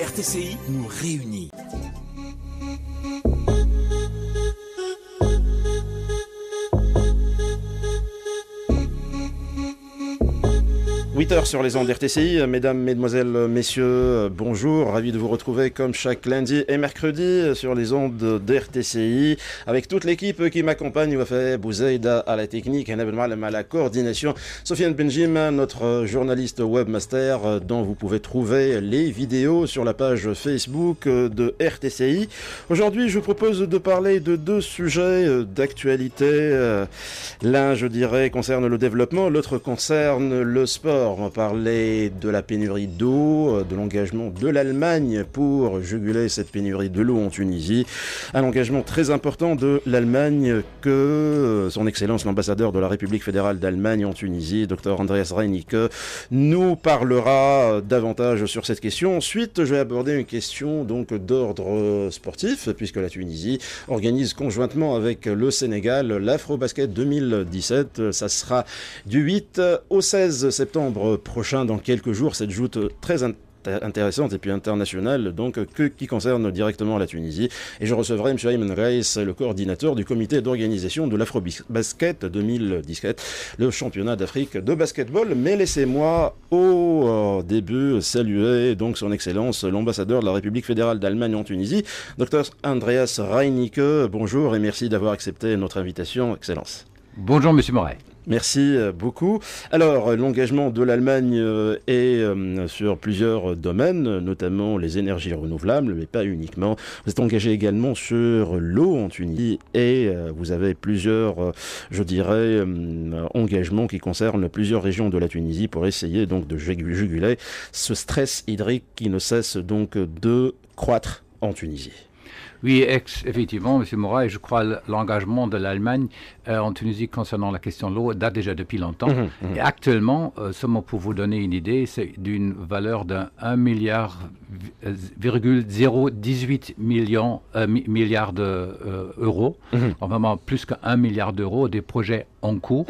RTCI nous réunit. 8h sur les ondes RTCI, mesdames, mesdemoiselles, messieurs, bonjour, ravi de vous retrouver comme chaque lundi et mercredi sur les ondes d'RTCI avec toute l'équipe qui m'accompagne, Wafé Bouzaïda à la technique, Hanab Malem à la coordination, Sofiane Benjim, notre journaliste webmaster dont vous pouvez trouver les vidéos sur la page Facebook de RTCI. Aujourd'hui, je vous propose de parler de deux sujets d'actualité. L'un, je dirais, concerne le développement, l'autre concerne le sport. On va parler de la pénurie d'eau, euh, de l'engagement de l'Allemagne pour juguler cette pénurie de l'eau en Tunisie. Un engagement très important de l'Allemagne que euh, son Excellence l'ambassadeur de la République fédérale d'Allemagne en Tunisie, Dr Andreas Reinicke, nous parlera euh, davantage sur cette question. Ensuite, je vais aborder une question donc d'ordre sportif, puisque la Tunisie organise conjointement avec le Sénégal l'AfroBasket 2017. Ça sera du 8 au 16 septembre prochain, dans quelques jours, cette joute très intéressante et puis internationale, donc que, qui concerne directement la Tunisie. Et je recevrai M. Ayman Reis, le coordinateur du comité d'organisation de l'AfroBasket 2017, le championnat d'Afrique de basketball. Mais laissez-moi au euh, début saluer donc son Excellence l'ambassadeur de la République fédérale d'Allemagne en Tunisie, Dr Andreas Reinicke. Bonjour et merci d'avoir accepté notre invitation, Excellence. Bonjour Monsieur Moret. Merci euh, beaucoup. Alors, euh, l'engagement de l'Allemagne euh, est sur plusieurs domaines, notamment les énergies renouvelables, mais pas uniquement. Vous êtes engagé également sur l'eau en Tunisie et vous avez plusieurs, je dirais, engagements qui concernent plusieurs régions de la Tunisie pour essayer donc de juguler ce stress hydrique qui ne cesse donc de croître en Tunisie. Oui, effectivement, M. Moura, et je crois l'engagement de l'Allemagne euh, en Tunisie concernant la question de l'eau date déjà depuis longtemps. Mmh, mmh, mmh. Et actuellement, seulement pour vous donner une idée, c'est d'une valeur d'un 1 milliard, 018 euh, millions, euh, milliards d'euros, de, vraiment plus qu'un milliard d'euros des projets en cours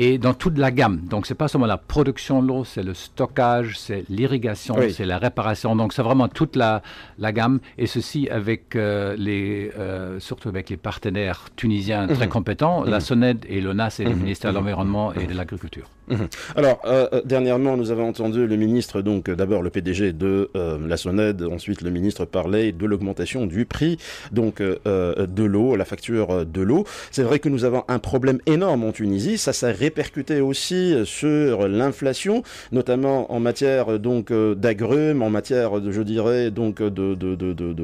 et dans toute la gamme. Donc, n'est pas seulement la production de l'eau, c'est le stockage, c'est l'irrigation, c'est la réparation. Donc, c'est vraiment toute la, gamme. Et ceci avec euh, les, euh, surtout avec les partenaires tunisiens mhm. très compétents, la mhm. SONED et l'ONAS et le mhm. ministère de l'Environnement et de l'Agriculture. Mhm. Alors, euh, euh, dernièrement, nous avons entendu le ministre, donc euh, d'abord le PDG de la SONED, ensuite le ministre parlait de l'augmentation du prix donc de l'eau, la facture de l'eau. C'est vrai que nous avons un problème énorme en Tunisie, ça s'est répercuté aussi sur l'inflation, notamment en matière donc d'agrumes, en matière, je dirais, donc de, de,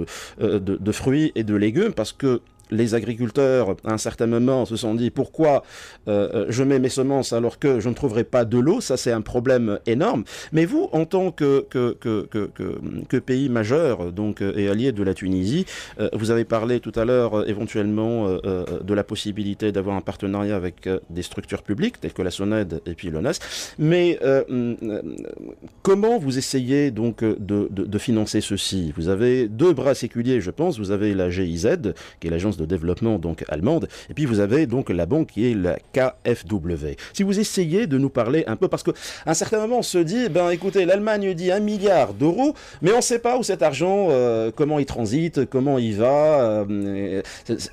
de fruits et de légumes, parce que les agriculteurs, à un certain moment, se sont dit pourquoi euh, euh, je mets mes semences alors que je ne trouverai pas de l'eau Ça, c'est un problème énorme. Mais vous, en tant que, que, que, que, pays majeur donc, euh, et allié de la Tunisie, vous avez parlé tout à l'heure éventuellement de la possibilité d'avoir un partenariat avec des structures publiques telles que la SONED et puis l'ONAS. Mais hum, comment vous essayez donc de, de financer ceci Vous avez deux bras séculiers, je pense. Vous avez la GIZ, qui est l'agence de développement donc allemande. Et puis vous avez donc la banque qui est la KfW. Si vous essayez de nous parler un peu, parce que un certain moment on se dit, ben écoutez, l'Allemagne dit un milliard d'euros, mais on ne sait pas où cet argent, euh, comment il transite, comment il va, euh,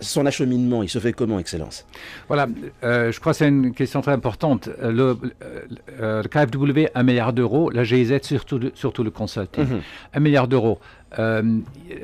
son acheminement, il se fait comment, Excellence Voilà, euh, je crois que c'est une question très importante. Le, KfW, un milliard d'euros, la GIZ, surtout, surtout le consulter mhm. un milliard d'euros.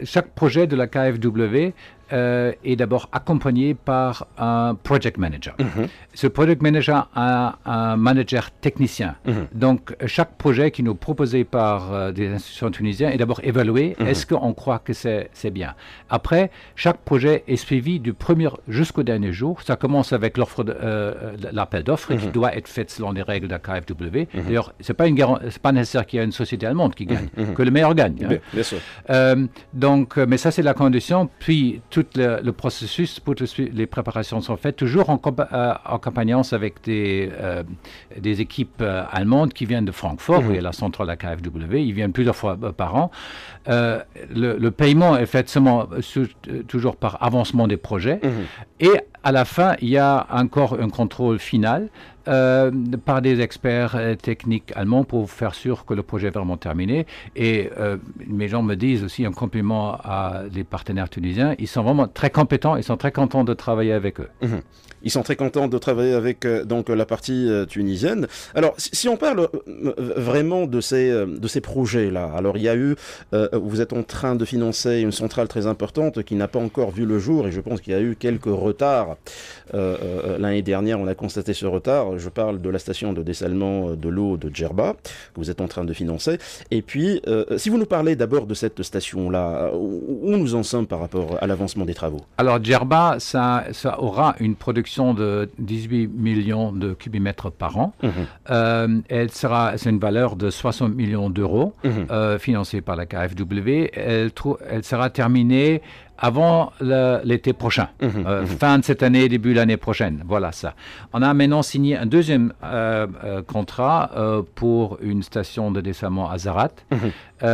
chaque projet de la KfW euh, est d'abord accompagné par un project manager. Mhm. Ce project manager a un manager technicien. Mhm. Donc, chaque projet qui nous est proposé par euh, des institutions tunisiennes est d'abord évalué. Mhm. Est-ce qu'on croit que c'est bien Après, chaque projet est suivi du premier jusqu'au dernier jour. Ça commence avec l'offre euh, l'appel d'offres qui doit être fait selon les règles de la KFW. D'ailleurs, ce n'est pas, une pas nécessaire qu'il y ait une société allemande qui gagne, que le meilleur gagne. Hein. donc, mais ça, c'est la condition. Puis, tout tout le, processus pour les préparations sont faites, toujours en, euh, compagnie avec des, euh, des équipes euh, allemandes qui viennent de Francfort, mmh. où il y a la centrale KFW. Ils viennent plusieurs fois par an. le, paiement est fait seulement, toujours par avancement des projets. Mhm. Et à la fin, il y a encore un contrôle final euh, par des experts euh, techniques allemands pour faire sûr que le projet est vraiment terminé. Et euh, mes gens me disent aussi un compliment à des partenaires tunisiens. Ils sont vraiment très compétents. Ils sont très contents de travailler avec eux. Mmh. Ils sont très contents de travailler avec donc la partie tunisienne. Alors, si, si on parle vraiment de ces de ces projets là, alors il y a eu, vous êtes en train de financer une centrale très importante qui n'a pas encore vu le jour et je pense qu'il y a eu quelques retards l'année dernière. On a constaté ce retard je parle de la station de dessalement euh, de l'eau de Djerba, que vous êtes en train de financer. Et puis, euh, si vous nous parlez d'abord de cette station-là, euh, où nous en sommes par rapport à l'avancement des travaux Alors, Djerba, ça, ça, aura une production de 18 millions de cubimètres par an. Mhm. elle sera, c'est une valeur de 60 millions d'euros, mhm. financée par la KFW. Elle, elle sera terminée avant l'été prochain, mmh, mmh, euh, mmh. fin de cette année, début de l'année prochaine. Voilà ça. On a maintenant signé un deuxième euh, euh, contrat pour une station de dessalement à Zarat. Mmh.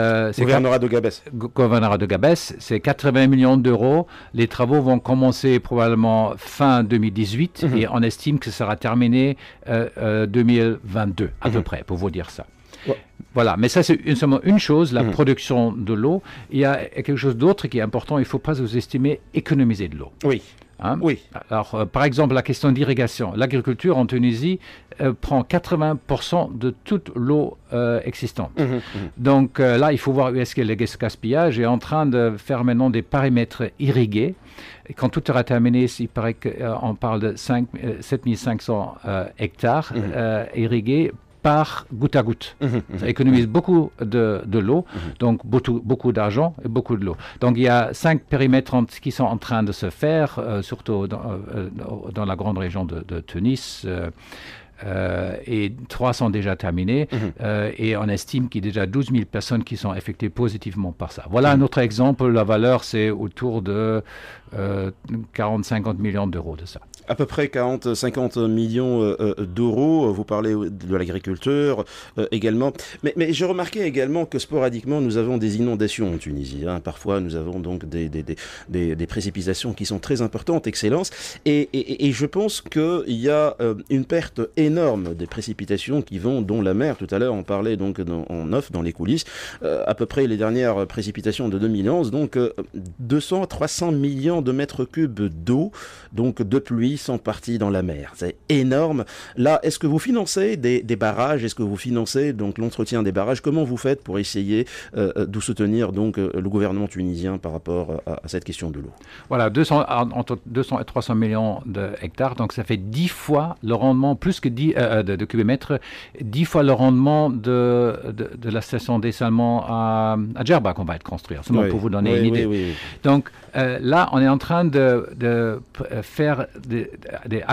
Gouvernorat de Gabès. Gouvernorat de Gabès, c'est 80 millions d'euros. Les travaux vont commencer probablement fin 2018 et on estime que ce sera terminé 2022 à peu près, pour vous dire ça. Voilà, mais ça c'est seulement une chose, la mmh. production de l'eau. Il y a quelque chose d'autre qui est important, il ne faut pas sous-estimer économiser de l'eau. Oui. Hein oui. Alors, euh, par exemple, la question d'irrigation. L'agriculture en Tunisie euh, prend 80% de toute l'eau euh, existante. Mmh, mmh, Donc là, il faut voir où est-ce que le gaspillage est en train de faire maintenant des paramètres irrigués. Et quand tout sera terminé, il paraît qu'on parle de 7500 hectares irrigués par goutte à goutte. Mhm, mhm. ça économise beaucoup de, l'eau, mhm. donc beaucoup, beaucoup d'argent et beaucoup de l'eau. Donc il y a cinq périmètres qui sont en train de se faire, euh, surtout euh, dans, la grande région de, Tunis. Euh, euh, et trois sont déjà terminés mhm. euh, et on estime qu'il y a déjà 12 000 personnes qui sont affectées positivement par ça. Voilà un autre exemple. La valeur, c'est autour de 40-50 euh, millions d'euros de ça. À peu près 40-50 millions d'euros. Vous parlez de l'agriculture également. Mais, mais je remarquais également que sporadiquement, nous avons des inondations en Tunisie. Hein. Parfois, nous avons donc des, des, précipitations qui sont très importantes, excellence. Et, et je pense qu'il y a une perte énorme énorme, des précipitations qui vont, dont la mer, tout à l'heure on parlait donc en off dans les coulisses, euh, à peu près les dernières précipitations de 2011, donc 200 euh, 200-300 millions de mètres cubes d'eau, donc de pluie, sont partis dans la mer. C'est énorme. Là, est-ce que vous financez des, barrages Est-ce que vous financez donc l'entretien des barrages Comment vous faites pour essayer euh, de soutenir donc le gouvernement tunisien par rapport à, cette question de l'eau Voilà, 200, entre 200 et 300 millions de hectares, donc ça fait 10 fois le rendement, plus que euh, euh, de, de, mètres 10 fois le rendement de, de, la station des à, Djerba qu'on va être construire, seulement pour vous donner une idée. Donc euh, là, on est en train de, de faire des, des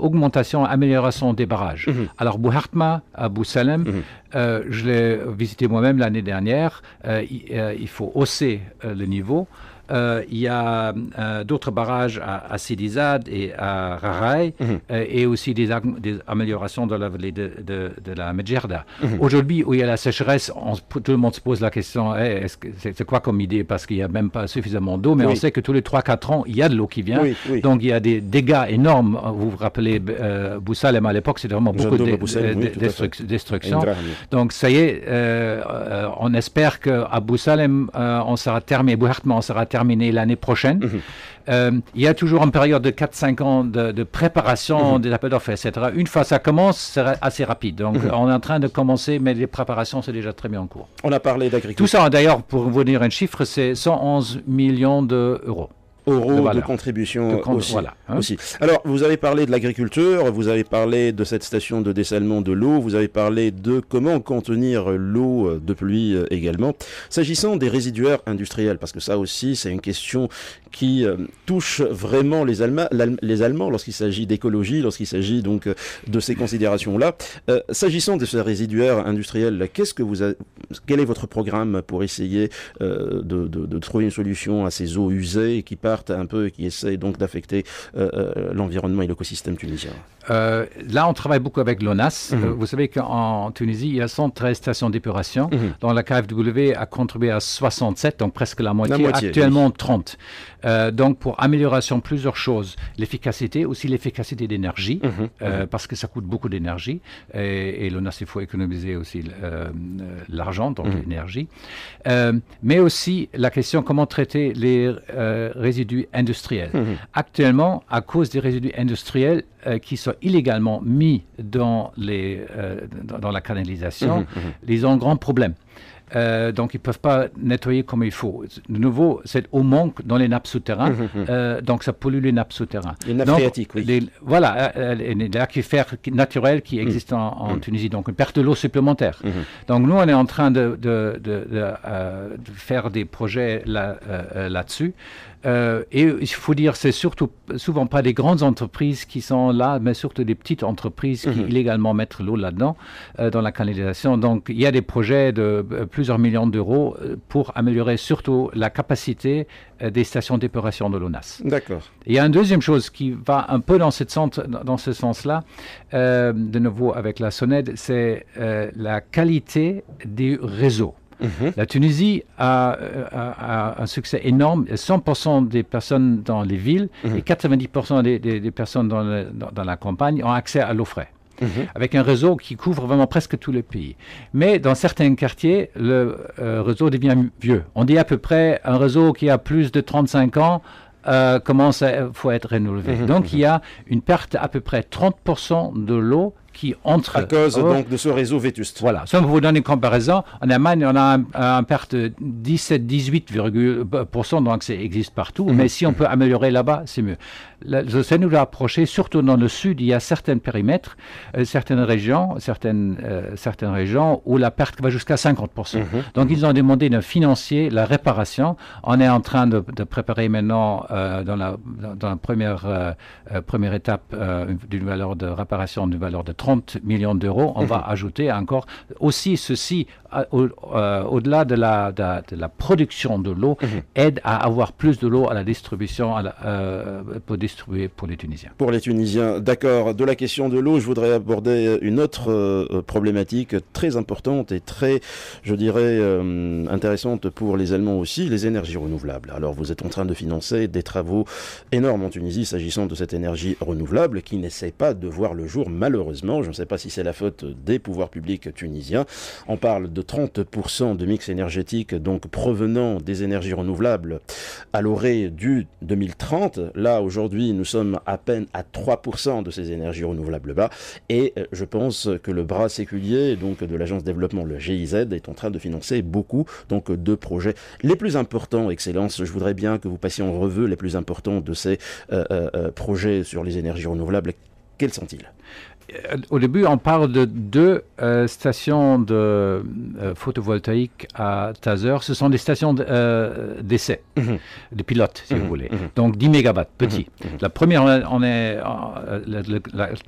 augmentations, améliorations des barrages. Mhm. Alors, Bouhartma, à Boussalem, mhm. je l'ai visité moi-même l'année dernière. il, faut hausser le niveau. Euh, il y a euh, d'autres barrages à, à Sidizad et à Raraï mhm. euh, et aussi des, des, améliorations dans la vallée de, la Medjerda. Mhm. Aujourd'hui, où il y a la sécheresse, tout le monde se pose la question eh, c'est quoi comme idée Parce qu'il n'y a même pas suffisamment d'eau, mais on sait que tous les 3-4 ans, il y a de l'eau qui vient. Donc il y a des dégâts énormes. Vous vous rappelez, Boussalem à l'époque, c'était vraiment beaucoup de, destruction. Donc ça y est, on espère qu'à Boussalem, on sera terminé, on sera terminé terminer l'année prochaine. Mhm. Euh, il y a toujours une période de 4-5 ans de, préparation mhm. des appels d'offres, etc. Une fois ça commence, c'est assez rapide. Donc, mhm. on est en train de commencer, mais les préparations, c'est déjà très bien en cours. On a parlé d'agriculture. Tout ça, d'ailleurs, pour vous donner un chiffre, c'est 111 millions d'euros euros de contribution hein. aussi. Alors, vous avez parlé de l'agriculture, vous avez parlé de cette station de dessalement de l'eau, vous avez parlé de comment contenir l'eau euh, de pluie euh, également. S'agissant des résiduaires industriels, parce que ça aussi, c'est une question qui euh, touche vraiment les, Allemands, les Allemands lorsqu'il s'agit d'écologie, lorsqu'il s'agit donc de ces considérations-là. S'agissant de ces résiduaires industriels, qu'est-ce que vous quel est votre programme pour essayer de, de trouver une solution à ces eaux usées qui partent un peu qui essaie donc d'affecter euh, euh, l'environnement et l'écosystème tunisien euh, Là, on travaille beaucoup avec l'ONAS. Mhm. Vous savez qu'en Tunisie, il y a 113 stations d'épuration. Mhm. dont la KFW a contribué à 67, donc presque la moitié, actuellement 30. donc pour amélioration, plusieurs choses. L'efficacité, aussi l'efficacité d'énergie, mhm. parce que ça coûte beaucoup d'énergie. Et, l'ONAS, il faut économiser aussi l'argent, donc l'énergie. mais aussi la question comment traiter les résidus industriels. Mmh. Actuellement, à cause des résidus industriels euh, qui sont illégalement mis dans, les, euh, dans, la canalisation, mmh, mmh. ils ont un grand problème. Euh, donc, ils ne peuvent pas nettoyer comme il faut. De nouveau, c'est au manque dans les nappes souterraines. Mhm. Euh, donc, ça pollue les nappes souterraines. Les nappes oui. voilà, euh, les aquifères naturels qui mhm. existent en, mhm. Tunisie. Donc, une perte de l'eau supplémentaire. Donc, nous, on est en train de, faire des projets là-dessus. et il faut dire, c'est surtout souvent pas des grandes entreprises qui sont là, mais surtout des petites entreprises qui illégalement mettent l'eau là-dedans, dans la canalisation. Donc il y a des projets de plusieurs millions d'euros euh, pour améliorer surtout la capacité euh, des stations d'épuration de l'ONAS. D'accord. Il y a une deuxième chose qui va un peu dans, cette dans ce sens-là, euh, de nouveau avec la SONED, c'est la qualité du réseau. Mhm. La Tunisie a, un succès énorme. 100% des personnes dans les villes mhm. et 90% des, personnes dans, dans, la campagne ont accès à l'eau fraîche. Mhm. avec un réseau qui couvre vraiment presque tous les pays. Mais dans certains quartiers, le euh, réseau devient vieux. On dit à peu près un réseau qui a plus de 35 ans. Euh, commence à faut être rénové. Mhm. Donc il y mhm. a une perte à peu près 30% de l'eau qui entre. À cause oh. donc de ce réseau vétuste. Voilà. Si on vous donne une comparaison, en Allemagne, on a une perte de 17-18%, euh, donc ça existe partout. Mais si on peut améliorer là-bas, c'est mieux ça nous l'a approché, surtout dans le sud, il y a certains périmètres, euh, certaines régions, certaines, euh, certaines régions où la perte va jusqu'à 50%. Mhm. Donc, ils ont demandé de financer la réparation. On est en train de, préparer maintenant, euh, dans, la, dans, la, première, première étape, d'une valeur de réparation d'une valeur de 30 millions d'euros. On va mhm. ajouter encore aussi ceci, au-delà de, la, de, la production de l'eau, mhm. aide à avoir plus de l'eau à la distribution, à la, pour les Tunisiens. Pour les Tunisiens, d'accord. De la question de l'eau, je voudrais aborder euh, une autre euh, euh, problématique très importante et très, je dirais, intéressante pour les Allemands aussi, les énergies renouvelables. Alors vous êtes en train de financer des travaux énormes en Tunisie s'agissant de cette énergie renouvelable qui n'essaie pas de voir le jour malheureusement. Je ne sais pas si c'est la faute des pouvoirs publics tunisiens. On parle de 30% de mix énergétique donc provenant des énergies renouvelables à l'orée du 2030. Là aujourd'hui nous sommes à peine à 3% de ces énergies renouvelables bas. Et euh, je pense que le bras séculier donc de l'agence de développement, le GIZ, est en train de financer beaucoup donc de projets les plus importants. Excellence, je voudrais bien que vous passiez en revue les plus importants de ces euh, euh, projets sur les énergies renouvelables. Quels sont-ils euh, au début, on parle de deux euh, stations de euh, photovoltaïque à Taser. Ce sont des stations d'essai, mhm. de, pilotes, si mhm. vous voulez. Mhm. Donc 10 MW, petit. La première, on est,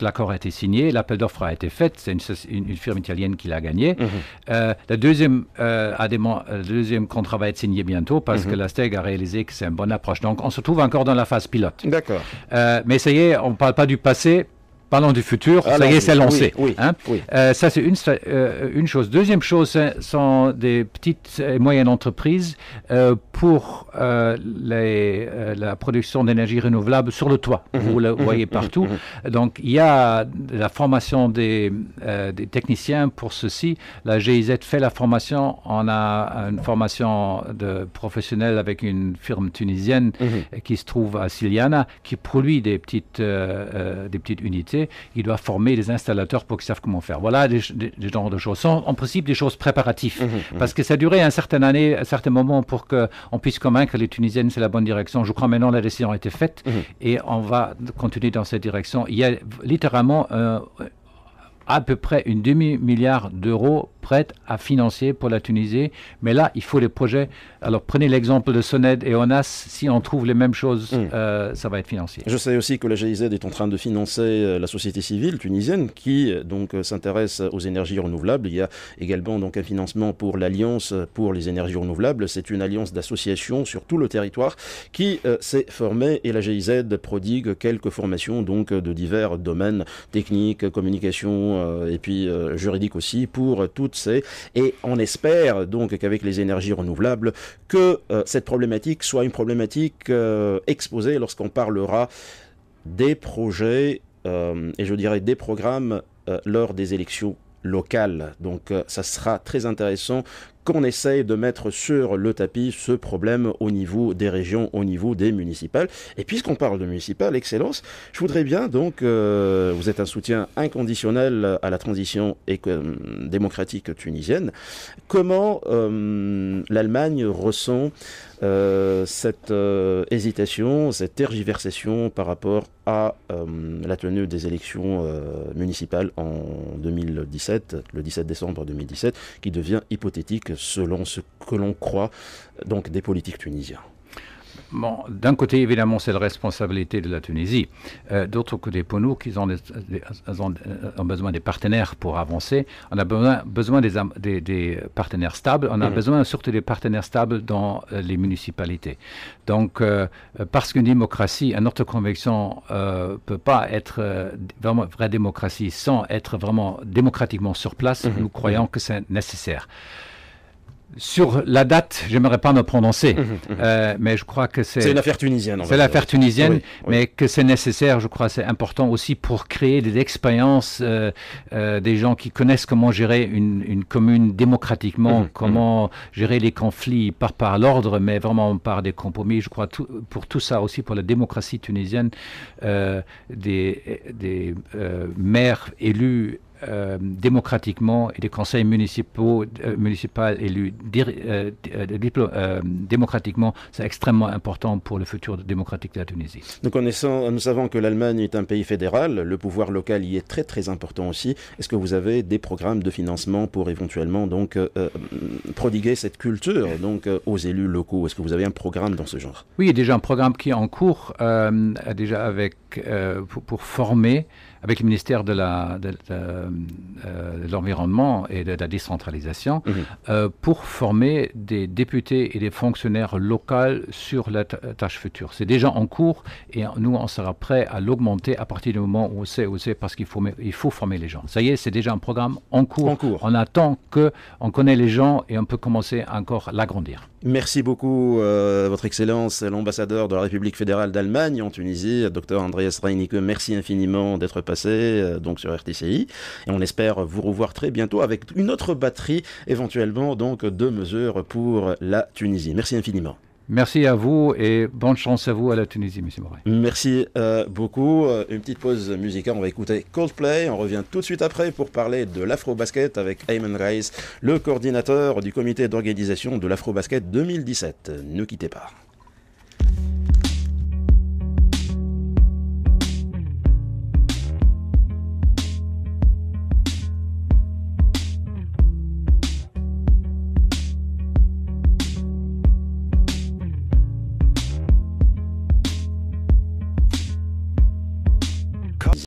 l'accord a été signé, l'appel d'offres a été fait. C'est une, firme italienne qui l'a gagné. la deuxième, le deuxième contrat va être signé bientôt parce que la STEG a réalisé que c'est une bonne approche. Donc on se trouve encore dans la phase pilote. D'accord. mais ça y est, on ne parle pas du passé Parlons du futur, ah ça y est, c'est lancé. Hein. Euh, ça, c'est une, euh, une, chose. Deuxième chose, ce sont des petites et moyennes entreprises euh, pour la production d'énergie renouvelable sur le toit. Mmh, Vous le mmh, voyez mmh, partout. Donc, il y a la formation des, techniciens pour ceci. La GIZ fait la formation. On a une formation de professionnels avec une firme tunisienne qui se trouve à Siliana, qui produit des petites, des petites unités il doit former les installateurs pour qu'ils savent comment faire. Voilà des, des, genres de choses. Sont en principe des choses préparatives, mmh, mmh, mmh. parce que ça a duré un certain année, un certain moment pour qu'on puisse convaincre les Tunisiennes c'est la bonne direction. Je crois maintenant la décision a été faite et on va continuer dans cette direction. Il y a littéralement euh, à peu près une demi-milliard d'euros prête à financer pour la Tunisie. Mais là, il faut les projets. Alors prenez l'exemple de Soned et ONAS. Si on trouve les mêmes choses, hmm. euh, ça va être financé. Je sais aussi que la GIZ est en train de financer euh, la société civile tunisienne qui euh, donc s'intéresse aux énergies renouvelables. Il y a également donc un financement pour l'Alliance pour les énergies renouvelables. C'est une alliance d'associations sur tout le territoire qui s'est formée et la GIZ prodigue quelques formations donc de divers domaines techniques, communication et puis juridique aussi pour tout et on espère donc qu'avec les énergies renouvelables, que euh, cette problématique soit une problématique euh, exposée lorsqu'on parlera des projets, euh, et je dirais des programmes lors des élections locales. Donc ça sera très intéressant qu'on essaye de mettre sur le tapis ce problème au niveau des régions, au niveau des municipales. Et puisqu'on parle de municipales, excellence, je voudrais bien donc, euh, vous êtes un soutien inconditionnel à la transition démocratique tunisienne. Comment euh, l'Allemagne ressent euh, cette euh, hésitation, cette tergiversation par rapport à euh, la tenue des élections municipales en 2017, le 17 décembre 2017, qui devient hypothétique selon ce que l'on croit donc des politiques tunisiens d'un côté, évidemment, c'est la responsabilité de la Tunisie. Euh, d'autre côté, pour nous, qu'ils euh, euh, ont, besoin des partenaires pour avancer, on a besoin, besoin des, des, partenaires stables, on a mmh. besoin surtout des partenaires stables dans les municipalités. Donc, parce qu'une démocratie, un notre conviction, ne peut pas être vraiment vraie démocratie sans être vraiment démocratiquement sur place, mmh. nous croyons mmh. que c'est nécessaire. Sur la date, j'aimerais pas me prononcer, mhm, mhm. Euh, mais je crois que c'est... C'est une affaire tunisienne. C'est l'affaire tunisienne, mais que c'est nécessaire, je crois, c'est important aussi pour créer des expériences euh, euh, des gens qui connaissent comment gérer une, commune démocratiquement, mhm, comment gérer les conflits, pas par l'ordre, mais vraiment par des compromis. Je crois pour tout ça aussi, pour la démocratie tunisienne, des, des maires élus euh, démocratiquement et des conseils municipaux, euh, municipales, élus euh, démocratiquement, c'est extrêmement important pour le futur démocratique de la Tunisie. Nous connaissons, nous savons que l'Allemagne est un pays fédéral, le pouvoir local y est très très important aussi. Est-ce que vous avez des programmes de financement pour éventuellement donc prodiguer cette culture donc aux élus locaux Est-ce que vous avez un programme dans ce genre Oui, il y a déjà un programme qui est en cours, déjà avec pour, former avec le ministère de euh, l'Environnement et de, la décentralisation mhm. euh, pour former des députés et des fonctionnaires locaux sur la tâche future. C'est déjà en cours et nous, on sera prêts à l'augmenter à partir du moment où on sait, où c'est parce qu'il faut, former les gens. Ça y est, c'est déjà un programme en cours. En cours. On attend que on connaît les gens et on peut commencer encore à l'agrandir. Merci beaucoup, euh, Votre Excellence, l'ambassadeur de la République fédérale d'Allemagne en Tunisie, Dr Andreas Reinicke. Merci infiniment d'être passé euh, donc sur RTCI. Et on espère vous revoir très bientôt avec une autre batterie, éventuellement donc deux mesures pour la Tunisie. Merci infiniment. Merci à vous et bonne chance à vous à la Tunisie, Monsieur Moret. Merci euh, beaucoup. Euh, une petite pause musicale. On va écouter Coldplay. On revient tout de suite après pour parler de l'Afro-Basket avec Ayman Reis, le coordinateur du comité d'organisation de l'Afro-Basket 2017. Ne quittez pas.